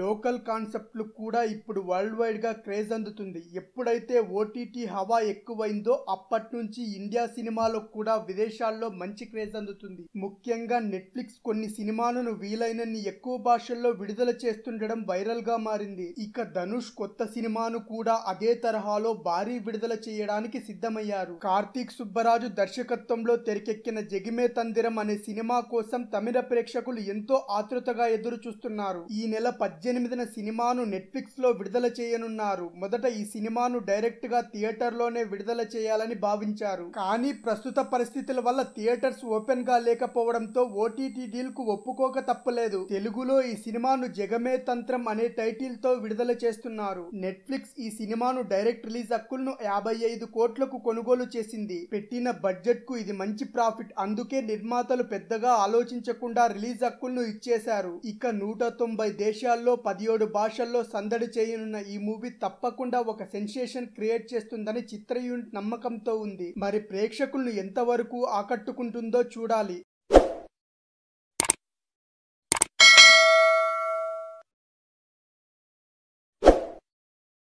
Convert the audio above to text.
local కాన్సెప్ట్లు కూడా ఇప్పుడు world వైడ్గా క్రేజ్ అందుతుంది ఎప్పుడైతే ఓటీటీ హవా ఎక్కువైందో అప్పటి నుంచి ఇండియా సినిమాలో కూడా విదేశాల్లో మంచి క్రేజ్ అందుతుంది ముఖ్యంగా నెట్ఫ్లిక్స్ కొన్ని సినిమాలను వీలైనన్ని ఎక్కువ భాషల్లో విడుదల చేస్తుండడం వైరల్గా మారింది ఇక ధనుష్ కొత్త సినిమాను కూడా అదే తరహాలో భారీ విడుదల చేయడానికి సిద్ధమయ్యారు కార్తీక్ సుబ్బరాజు దర్శకత్వంలో తెరకెక్కిన జగిమే తందిరం అనే సినిమా కోసం తమిళ ప్రేక్షకులు ఎంతో ఆతృతగా ఎదురు చూస్తున్నారు ఈ నెల పద్దెనిమిదిన సినిమాను నెట్ఫ్లిక్స్లో విడుదల చేయనున్నారు మొదట ఈ సినిమాను డైరెక్ట్గా థియేటర్లోనే విడుదల చేయాలని భావించారు కానీ ప్రస్తుత పరిస్థితుల వల్ల థియేటర్స్ ఓపెన్గా లేకపోవడంతో ఓటీటీ డీల్కు ఒప్పుకోక తప్పలేదు తెలుగులో ఈ సినిమాను జగమే తంత్రం అనే టైటిల్తో విడుదల చేస్తున్నారు నెట్ఫ్లిక్స్ ఈ సినిమాను డైరెక్ట్ రిలీజ్ హక్కులను యాభై ఐదు కోట్లకు కొనుగోలు చేసింది పెట్టిన బడ్జెట్కు ఇది మంచి ప్రాఫిట్ అందుకే నిర్మాతలు పెద్దగా ఆలోచించకుండా రిలీజ్ హక్కులను ఇచ్చేశారు ఇక నూట తొంభై దేశాల్లో దేశాల్లో పదిహేడు భాషల్లో సందడి చేయనున్న ఈ మూవీ తప్పకుండా ఒక సెన్సేషన్ క్రియేట్ చేస్తుందని చిత్ర యూనిట్ నమ్మకంతో ఉంది మరి ప్రేక్షకులను ఎంతవరకు ఆకట్టుకుంటుందో చూడాలి